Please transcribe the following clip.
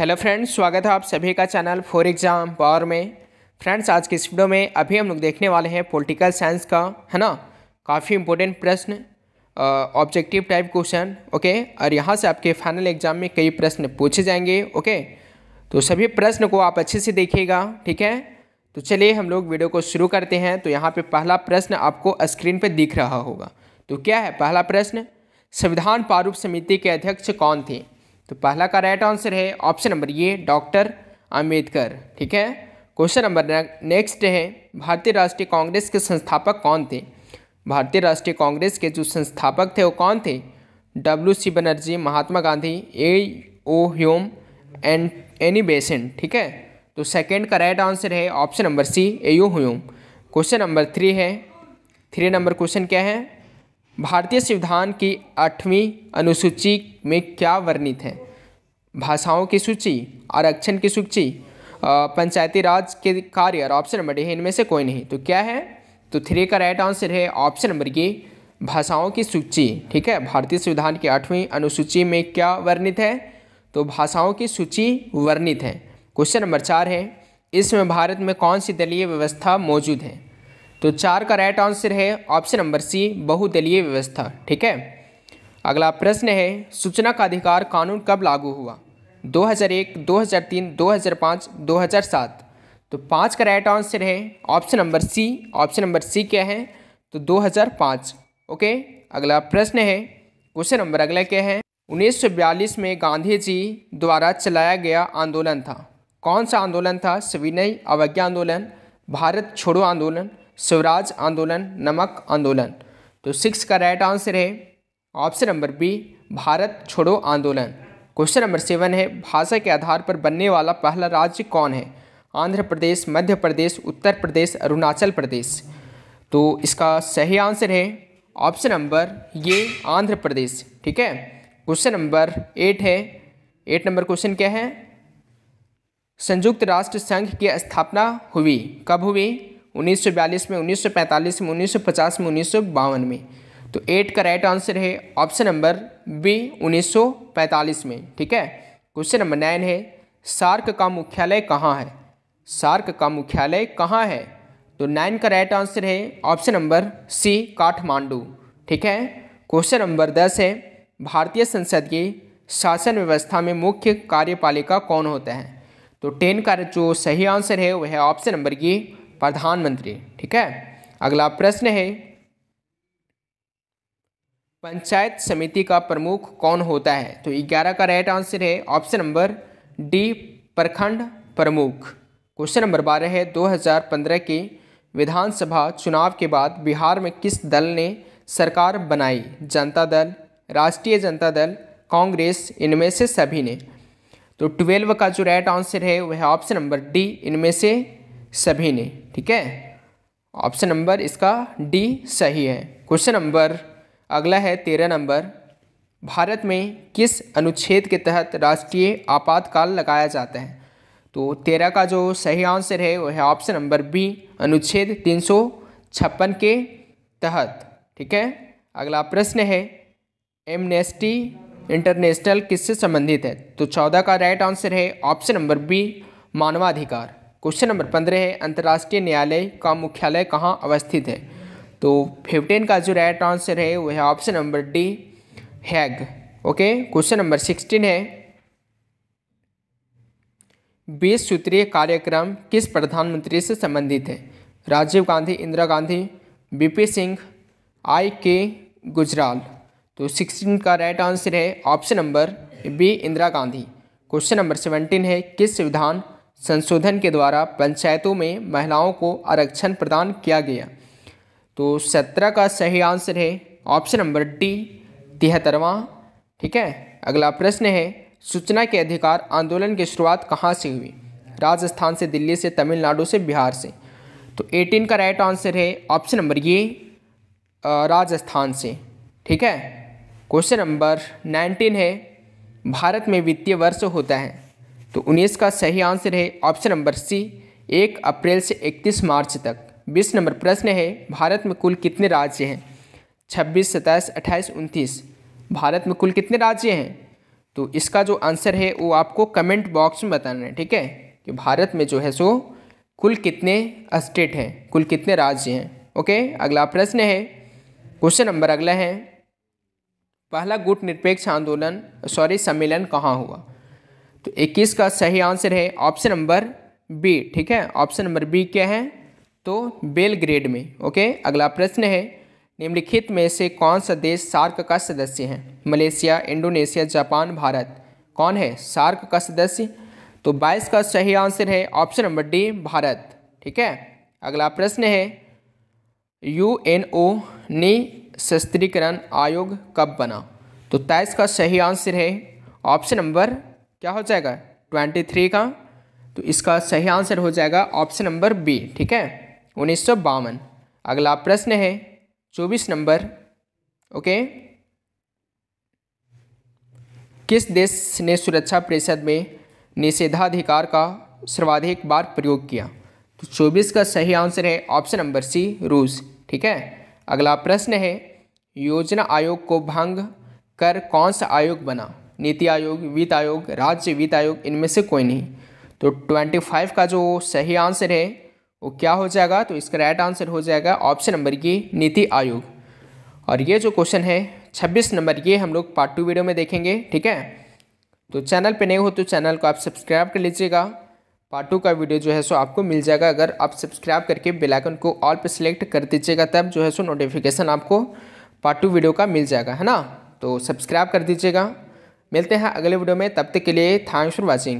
hello friends स्वागत है आप सभी का चैनल फॉर एग्ज़ाम पावर में फ्रेंड्स आज के इस वीडियो में अभी हम लोग देखने वाले हैं पॉलिटिकल साइंस का है ना काफ़ी इंपॉर्टेंट प्रश्न ऑब्जेक्टिव टाइप क्वेश्चन ओके और यहाँ से आपके फाइनल एग्जाम में कई प्रश्न पूछे जाएंगे ओके तो सभी प्रश्न को आप अच्छे से देखिएगा ठीक है तो चलिए हम लोग वीडियो को शुरू करते हैं तो यहाँ पर पहला प्रश्न आपको स्क्रीन पर दिख रहा होगा तो क्या है पहला प्रश्न संविधान प्रारूप समिति के अध्यक्ष कौन थे तो पहला का राइट आंसर है option number A doctor Ambedkar ठीक है क्वेश्चन नंबर नेक्स्ट है भारतीय राष्ट्रीय कांग्रेस के संस्थापक कौन थे भारतीय राष्ट्रीय कांग्रेस के जो संस्थापक थे वो कौन थे W C Banerjee Mahatma Gandhi A O Hume and Annie Besant ठीक है तो सेकंड का राइट आंसर है option number C A O Hume question number three है थ्री नंबर क्वेश्चन क्या है भारतीय संविधान की आठवीं अनुसूची में क्या वर्णित है भाषाओं की सूची आरक्षण की सूची पंचायती राज के कार्य और ऑप्शन नंबर डी है इनमें से कोई नहीं तो क्या है तो थ्री का राइट आंसर है ऑप्शन नंबर ये भाषाओं की सूची ठीक है भारतीय संविधान की आठवीं अनुसूची में क्या वर्णित है तो भाषाओं की सूची वर्णित है क्वेश्चन नंबर चार है इसमें भारत में कौन सी दलीय व्यवस्था मौजूद है तो चार का राइट आंसर है ऑप्शन नंबर सी बहुदलीय व्यवस्था ठीक है अगला प्रश्न है सूचना का अधिकार कानून कब लागू हुआ 2001, 2003, 2005, 2007 तो पाँच का राइट आंसर है option number C option number C क्या है तो 2005 ओके अगला प्रश्न है क्वेश्चन नंबर अगला क्या है 1942 में गांधी जी द्वारा चलाया गया आंदोलन था कौन सा आंदोलन था सविनय अवज्ञा आंदोलन भारत छोड़ो आंदोलन स्वराज आंदोलन नमक आंदोलन तो सिक्स का राइट आंसर है ऑप्शन नंबर बी भारत छोड़ो आंदोलन क्वेश्चन नंबर सेवन है भाषा के आधार पर बनने वाला पहला राज्य कौन है आंध्र प्रदेश मध्य प्रदेश उत्तर प्रदेश अरुणाचल प्रदेश तो इसका सही आंसर है ऑप्शन नंबर ये आंध्र प्रदेश ठीक है क्वेश्चन नंबर एट है एट नंबर क्वेश्चन क्या है संयुक्त राष्ट्र संघ की स्थापना हुई कब हुई 1942 में 1945 में 1950 में उन्नीस में तो एट का राइट आंसर है ऑप्शन नंबर बी 1945 में ठीक है क्वेश्चन नंबर नाइन है सार्क का मुख्यालय कहाँ है सार्क का मुख्यालय कहाँ है तो नाइन का राइट आंसर है ऑप्शन नंबर सी काठमांडू ठीक है क्वेश्चन नंबर दस है भारतीय संसद की शासन व्यवस्था में मुख्य कार्यपालिका कौन होता है तो टेन का जो सही आंसर है वह है ऑप्शन नंबर ये प्रधानमंत्री ठीक है अगला प्रश्न है पंचायत समिति का प्रमुख कौन होता है तो ग्यारह का राइट आंसर है ऑप्शन नंबर डी प्रखंड प्रमुख क्वेश्चन नंबर बारह है 2015 के विधानसभा चुनाव के बाद बिहार में किस दल ने सरकार बनाई जनता दल राष्ट्रीय जनता दल कांग्रेस इनमें से सभी ने तो ट्वेल्व का जो राइट आंसर है वह ऑप्शन नंबर डी इनमें से सभी ने ठीक है ऑप्शन नंबर इसका डी सही है क्वेश्चन नंबर अगला है तेरह नंबर भारत में किस अनुच्छेद के तहत राष्ट्रीय आपातकाल लगाया जाता है तो तेरह का जो सही आंसर है वह है ऑप्शन नंबर बी अनुच्छेद तीन सौ छप्पन के तहत ठीक है अगला प्रश्न है एमनेस्टी इंटरनेशनल किससे संबंधित है तो चौदह का राइट आंसर है ऑप्शन नंबर बी मानवाधिकार क्वेश्चन नंबर पंद्रह है अंतर्राष्ट्रीय न्यायालय का मुख्यालय कहाँ अवस्थित है तो फिफ्टीन का जो राइट आंसर है वह है option number D Hague okay question number sixteen है बीस सूत्रीय कार्यक्रम किस प्रधानमंत्री से संबंधित है Rajiv Gandhi Indira Gandhi BP Singh I K Gujral तो सिक्सटीन का राइट आंसर है option number B Indira Gandhi question number seventeen है किस संविधान संशोधन के द्वारा पंचायतों में महिलाओं को आरक्षण प्रदान किया गया तो सत्रह का सही आंसर है ऑप्शन नंबर डी तिहत्तरवा ठीक है अगला प्रश्न है सूचना के अधिकार आंदोलन की शुरुआत कहाँ से हुई राजस्थान से दिल्ली से तमिलनाडु से बिहार से तो 18 का राइट आंसर है ऑप्शन नंबर ये राजस्थान से ठीक है क्वेश्चन नंबर 19 है भारत में वित्तीय वर्ष होता है तो उन्नीस का सही आंसर है ऑप्शन नंबर सी एक अप्रैल से इकतीस मार्च तक बीस नंबर प्रश्न है भारत में कुल कितने राज्य हैं छब्बीस सत्ताईस अट्ठाईस उनतीस भारत में कुल कितने राज्य हैं तो इसका जो आंसर है वो आपको कमेंट बॉक्स में बताना है ठीक है कि भारत में जो है सो कुल कितने स्टेट हैं कुल कितने राज्य हैं ओके अगला प्रश्न है क्वेश्चन नंबर अगला है पहला गुट निरपेक्ष आंदोलन सॉरी सम्मेलन कहाँ हुआ तो 21 का सही आंसर है ऑप्शन नंबर बी ठीक है ऑप्शन नंबर बी क्या है तो बेलग्रेड में ओके अगला प्रश्न है निम्नलिखित में से कौन सा देश सार्क का सदस्य है मलेशिया इंडोनेशिया जापान भारत कौन है सार्क का सदस्य तो 22 का सही आंसर है ऑप्शन नंबर डी भारत ठीक है अगला प्रश्न है यू एन ओ निशस्त्रीकरण आयोग कब बना तो तेईस का सही आंसर है ऑप्शन नंबर क्या हो जाएगा ट्वेंटी थ्री का तो इसका सही आंसर हो जाएगा ऑप्शन नंबर बी ठीक है उन्नीस सौ बावन अगला प्रश्न है चौबीस नंबर ओके किस देश ने सुरक्षा परिषद में निषेधाधिकार का सर्वाधिक बार प्रयोग किया तो चौबीस का सही आंसर है ऑप्शन नंबर सी रूस ठीक है अगला प्रश्न है योजना आयोग को भंग कर कौन सा आयोग बना नीति आयोग वित्त आयोग राज्य वित्त आयोग इनमें से कोई नहीं तो ट्वेंटी फाइव का जो सही आंसर है वो क्या हो जाएगा तो इसका राइट आंसर हो जाएगा ऑप्शन नंबर की नीति आयोग और ये जो क्वेश्चन है छब्बीस नंबर ये हम लोग पार्ट टू वीडियो में देखेंगे ठीक है तो चैनल पे नहीं हो तो चैनल को आप सब्सक्राइब कर लीजिएगा पार्ट टू का वीडियो जो है सो आपको मिल जाएगा अगर आप सब्सक्राइब करके बेल आइकन को ऑल पे सिलेक्ट कर दीजिएगा तब जो है सो नोटिफिकेशन आपको पार्ट टू वीडियो का मिल जाएगा है ना तो सब्सक्राइब कर दीजिएगा मिलते हैं अगले वीडियो में तब तक के लिए थैंक्स फॉर वॉचिंग